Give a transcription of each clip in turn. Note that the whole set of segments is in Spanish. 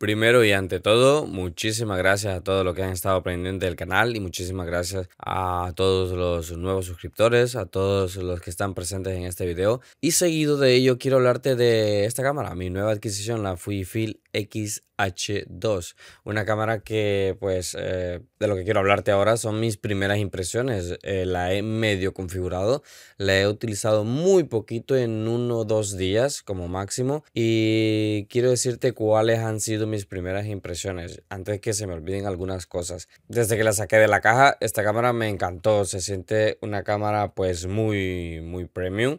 Primero y ante todo, muchísimas gracias a todos los que han estado pendiente del canal y muchísimas gracias a todos los nuevos suscriptores, a todos los que están presentes en este video. Y seguido de ello, quiero hablarte de esta cámara, mi nueva adquisición, la Fujifilm XH2. Una cámara que, pues, eh, de lo que quiero hablarte ahora son mis primeras impresiones. Eh, la he medio configurado, la he utilizado muy poquito en uno o dos días como máximo. Y quiero decirte cuáles han sido mis primeras impresiones antes que se me olviden algunas cosas. Desde que la saqué de la caja, esta cámara me encantó. Se siente una cámara, pues, muy, muy premium.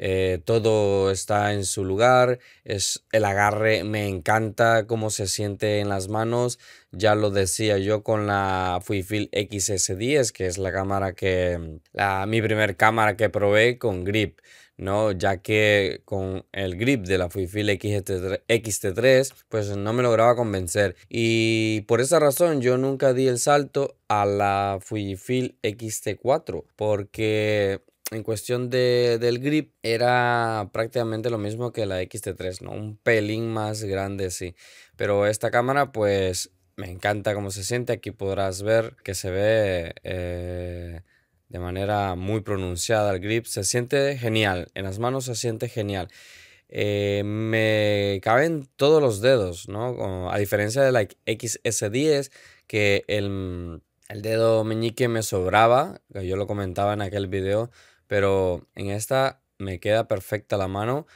Eh, todo está en su lugar, es el agarre, me encanta cómo se siente en las manos, ya lo decía yo con la Fujifilm XS10, que es la cámara que, mm, la, mi primera cámara que probé con grip. ¿no? ya que con el grip de la Fujifilm XT3 pues no me lograba convencer y por esa razón yo nunca di el salto a la Fujifilm XT4 porque en cuestión de, del grip era prácticamente lo mismo que la XT3, ¿no? Un pelín más grande, sí. Pero esta cámara, pues me encanta cómo se siente. Aquí podrás ver que se ve eh, de manera muy pronunciada el grip. Se siente genial. En las manos se siente genial. Eh, me caben todos los dedos, ¿no? A diferencia de la XS10, que el, el dedo meñique me sobraba, yo lo comentaba en aquel video, pero en esta me queda perfecta la mano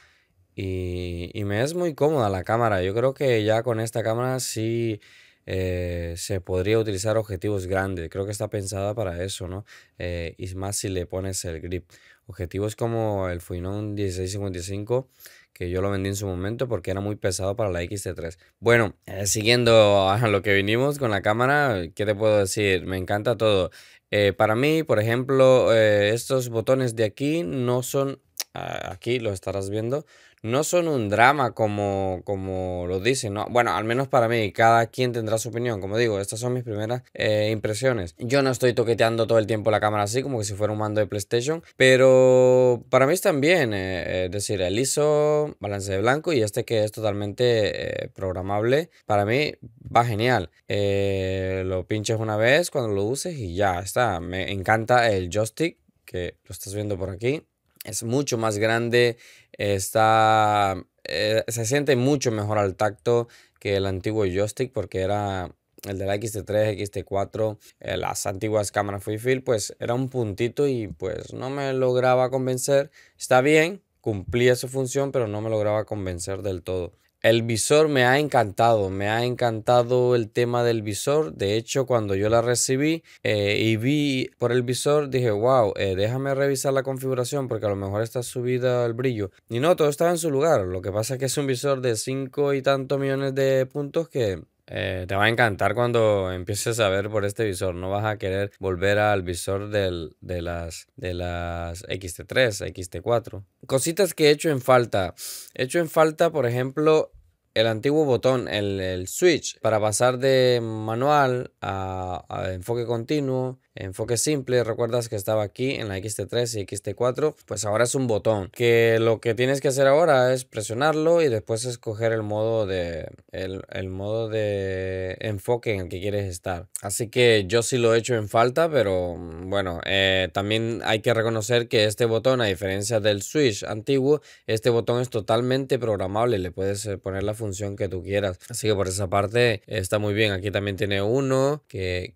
y, me es muy cómoda la cámara. Yo creo que ya con esta cámara sí eh, se podría utilizar objetivos grandes. Creo que está pensada para eso, ¿no? Eh, y más si le pones el grip. Objetivos como el Fuinon 1655, que yo lo vendí en su momento porque era muy pesado para la XT3. Bueno, eh, siguiendo a lo que vinimos con la cámara, ¿qué te puedo decir? Me encanta todo. Eh, para mí, por ejemplo, eh, estos botones de aquí no son, ah, aquí lo estarás viendo, no son un drama como, como lo dicen, ¿no? Bueno, al menos para mí, cada quien tendrá su opinión. Como digo, estas son mis primeras eh, impresiones. Yo no estoy toqueteando todo el tiempo la cámara así, como si fuera un mando de PlayStation, pero para mí están bien. Eh, es decir, el ISO, balance de blanco y este que es totalmente eh, programable, para mí va genial. lo pinches una vez cuando lo uses y ya está. Me encanta el joystick, que lo estás viendo por aquí. Es mucho más grande, Está, eh, se siente mucho mejor al tacto que el antiguo joystick porque era el de la XT3, XT4, eh, las antiguas cámaras Fujifilm, pues era un puntito y pues no me lograba convencer. Está bien, cumplía su función, pero no me lograba convencer del todo. El visor me ha encantado, me ha encantado el tema del visor. De hecho, cuando yo la recibí eh, y vi por el visor, dije, wow, eh, déjame revisar la configuración porque a lo mejor está subida el brillo. Y no, todo estaba en su lugar. Lo que pasa es que es un visor de 5 y tantos millones de puntos que eh, te va a encantar cuando empieces a ver por este visor. No vas a querer volver al visor de, las, de las XT3, XT4. Cositas que he hecho en falta. He hecho en falta, por ejemplo, el antiguo botón, el, switch, para pasar de manual a, a enfoque continuo enfoque simple, recuerdas que estaba aquí en la XT3 y XT4, pues ahora es un botón, que lo que tienes que hacer ahora es presionarlo y después escoger el modo de, el, modo de enfoque en el que quieres estar. Así que yo sí lo he hecho en falta, pero mm, bueno, eh, también hay que reconocer que este botón, a diferencia del Switch antiguo, este botón es totalmente programable, le puedes eh, poner la función que tú quieras. Así que por esa parte está muy bien, aquí también tiene uno que,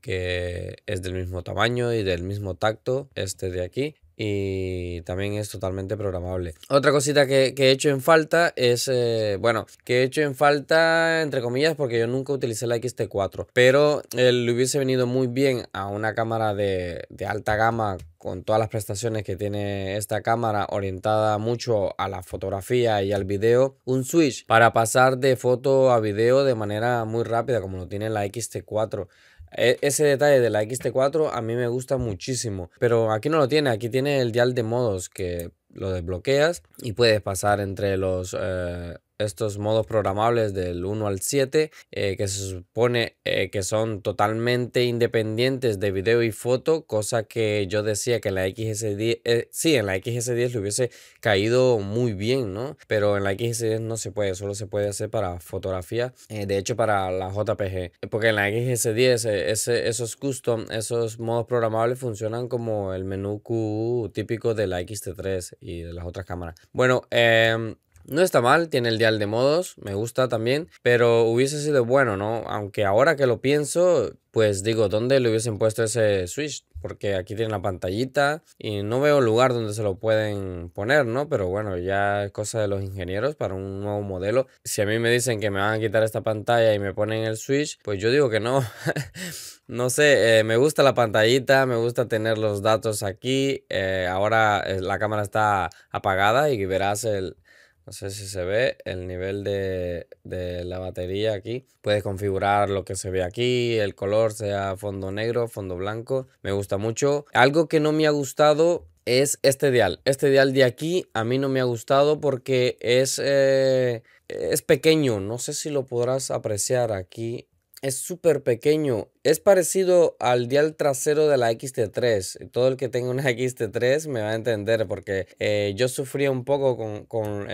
es del mismo tamaño y del mismo tacto, este de aquí. Y también es totalmente programable. Otra cosita que, he hecho en falta es, eh, bueno, que he hecho en falta, entre comillas, porque yo nunca utilicé la XT4. Pero eh, le hubiese venido muy bien a una cámara de, alta gama con todas las prestaciones que tiene esta cámara orientada mucho a la fotografía y al video, un switch para pasar de foto a video de manera muy rápida como lo tiene la XT4. E-, ese detalle de la XT4 a mí me gusta muchísimo, pero aquí no lo tiene, aquí tiene el dial de modos que lo desbloqueas y puedes pasar entre los eh, estos modos programables del 1 al 7 eh, que se supone eh, que son totalmente independientes de video y foto cosa que yo decía que en la XS10 eh, sí en la XS10 le hubiese caído muy bien no pero en la XS10 no se puede solo se puede hacer para fotografía eh, de hecho para la JPG porque en la XS10 ese, esos custom esos modos programables funcionan como el menú Q típico de la t 3 y de las otras cámaras bueno eh... No está mal, tiene el dial de modos, me gusta también, pero hubiese sido bueno, ¿no? Aunque ahora que lo pienso, pues digo, ¿dónde le hubiesen puesto ese switch? Porque aquí tiene la pantallita y no veo lugar donde se lo pueden poner, ¿no? Pero bueno, ya es cosa de los ingenieros para un nuevo modelo. Si a mí me dicen que me van a quitar esta pantalla y me ponen el switch, pues yo digo que no. No sé, eh, me gusta la pantallita, me gusta tener los datos aquí. Eh, ahora eh, la cámara está apagada y verás el, no sé si se ve el nivel de, la batería aquí. Puedes configurar lo que se ve aquí, el color, sea fondo negro, fondo blanco. Me gusta mucho. Algo que no me ha gustado es este dial. Este dial de aquí a mí no me ha gustado porque es, eh, es pequeño. No sé si lo podrás apreciar aquí. Es súper pequeño es parecido al dial trasero de la XT3. Todo el que tenga una XT3 me va a entender porque eh, yo sufría un poco con,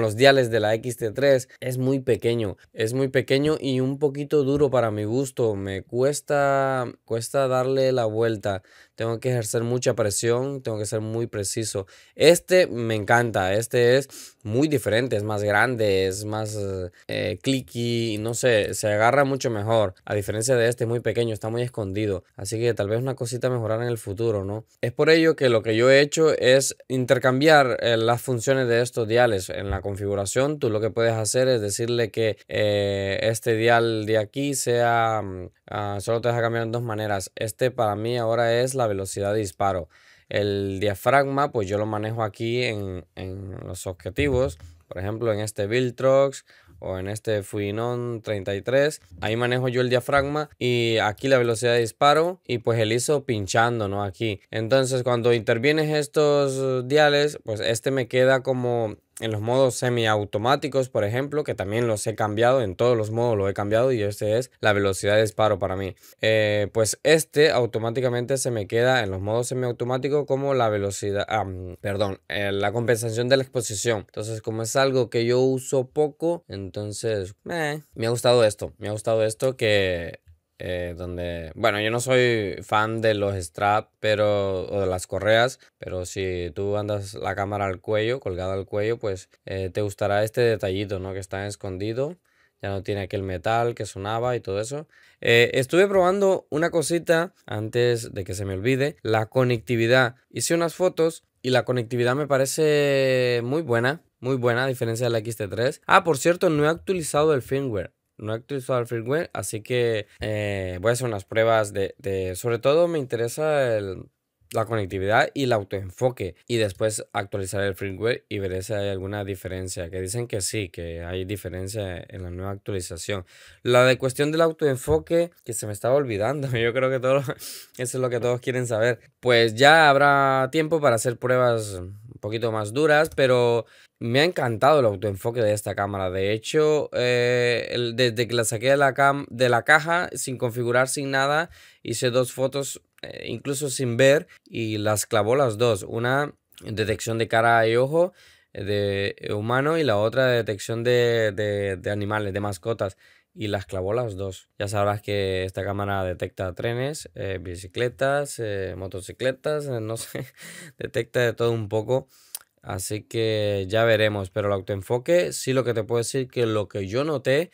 los diales de la XT3. Es muy pequeño, es muy pequeño y un poquito duro para mi gusto. Me cuesta, cuesta darle la vuelta. Tengo que ejercer mucha presión, tengo que ser muy preciso. Este me encanta, este es muy diferente, es más grande, es más eh, clicky, no sé, se agarra mucho mejor. A diferencia de este muy pequeño, está muy escondido. Así que tal vez una cosita mejorar en el futuro, ¿no? Es por ello que lo que yo he hecho es intercambiar eh, las funciones de estos diales. En la configuración tú lo que puedes hacer es decirle que eh, este dial de aquí sea... Mm, ah, solo te a cambiar en dos maneras. Este para mí ahora es la velocidad de disparo. El diafragma, pues yo lo manejo aquí en, en los objetivos. Por ejemplo, en este Viltrox o en este Fuinón 33. Ahí manejo yo el diafragma y aquí la velocidad de disparo y pues el hizo pinchando, ¿no? Aquí. Entonces cuando intervienes estos diales, pues este me queda como en los modos semiautomáticos, por ejemplo, que también los he cambiado, en todos los modos lo he cambiado y este es la velocidad de disparo para mí. Eh, pues este automáticamente se me queda en los modos semiautomáticos como la velocidad, ah, mm, perdón, eh, la compensación de la exposición. Entonces, como es algo que yo uso poco, entonces eh, me ha gustado esto, me ha gustado esto que eh, donde, bueno, yo no soy fan de los straps, pero, o de las correas, pero si tú andas la cámara al cuello, colgada al cuello, pues eh, te gustará este detallito, ¿no? Que está escondido, ya no tiene aquel metal que sonaba y todo eso. Eh, estuve probando una cosita antes de que se me olvide, la conectividad. Hice unas fotos y la conectividad me parece muy buena, muy buena a diferencia de la XT3. Ah, por cierto, no he actualizado el firmware no he actualizado el firmware, así que eh, voy a hacer unas pruebas de, Sobre todo me interesa la conectividad y el autoenfoque y después actualizar el firmware y veré si hay alguna diferencia, que dicen que sí, que hay diferencia en la nueva actualización. La de cuestión del autoenfoque, que se me estaba olvidando, yo creo que todo, eso es lo que todos quieren saber, pues ya habrá tiempo para hacer pruebas poquito más duras, pero me ha encantado el autoenfoque de esta cámara. De hecho, eh, desde que la saqué de la, cam de la caja, sin configurar, sin nada, hice dos fotos, eh, incluso sin ver, y las clavó las dos. Una detección de cara y ojo eh, de humano y la otra detección de, de, de animales, de mascotas y las clavó las dos. Ya sabrás que esta cámara detecta trenes, eh, bicicletas, eh, motocicletas, eh, no sé, detecta de todo un poco. Así que ya veremos, pero el autoenfoque sí lo que te puedo decir que lo que yo noté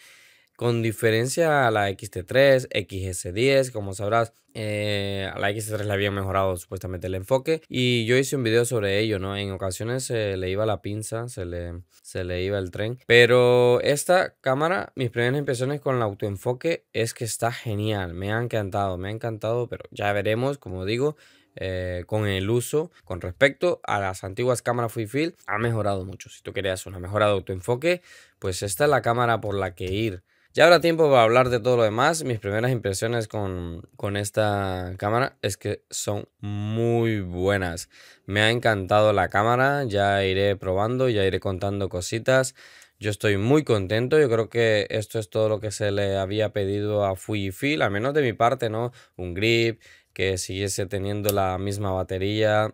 con diferencia a la XT3, XS10, como sabrás, eh, a la X3 le habían mejorado supuestamente el enfoque y yo hice un video sobre ello, ¿no? En ocasiones se le iba la pinza, se le, se le iba el tren, pero esta cámara, mis primeras impresiones con el autoenfoque es que está genial, me ha encantado, me ha encantado, pero ya veremos, como digo, eh, con el uso con respecto a las antiguas cámaras Fujifilm ha mejorado mucho. Si tú querías una mejora de autoenfoque, pues esta es la cámara por la que ir. Ya habrá tiempo para hablar de todo lo demás. Mis primeras impresiones con, con, esta cámara es que son muy buenas. Me ha encantado la cámara, ya iré probando, ya iré contando cositas. Yo estoy muy contento, yo creo que esto es todo lo que se le había pedido a Fujifilm, al menos de mi parte, ¿no? Un grip, que siguiese teniendo la misma batería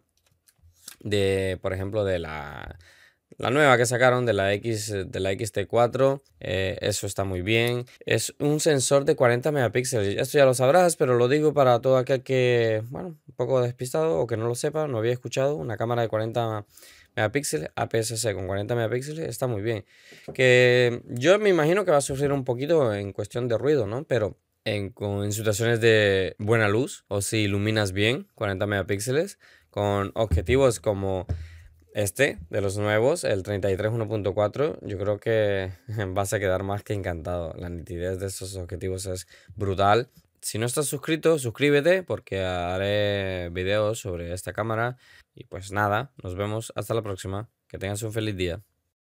de, por ejemplo, de la la nueva que sacaron de la, X, de la XT4, eh, eso está muy bien. Es un sensor de 40 megapíxeles. Esto ya lo sabrás, pero lo digo para todo aquel que, bueno, un poco despistado o que no lo sepa, no había escuchado. Una cámara de 40 megapíxeles, APS-C con 40 megapíxeles, está muy bien. Que yo me imagino que va a sufrir un poquito en cuestión de ruido, ¿no? Pero en, en situaciones de buena luz o si iluminas bien, 40 megapíxeles, con objetivos como este, de los nuevos, el 33 1.4, yo creo que vas a quedar más que encantado. La nitidez de estos objetivos es brutal. Si no estás suscrito, suscríbete porque haré videos sobre esta cámara. Y pues nada, nos vemos hasta la próxima. Que tengas un feliz día.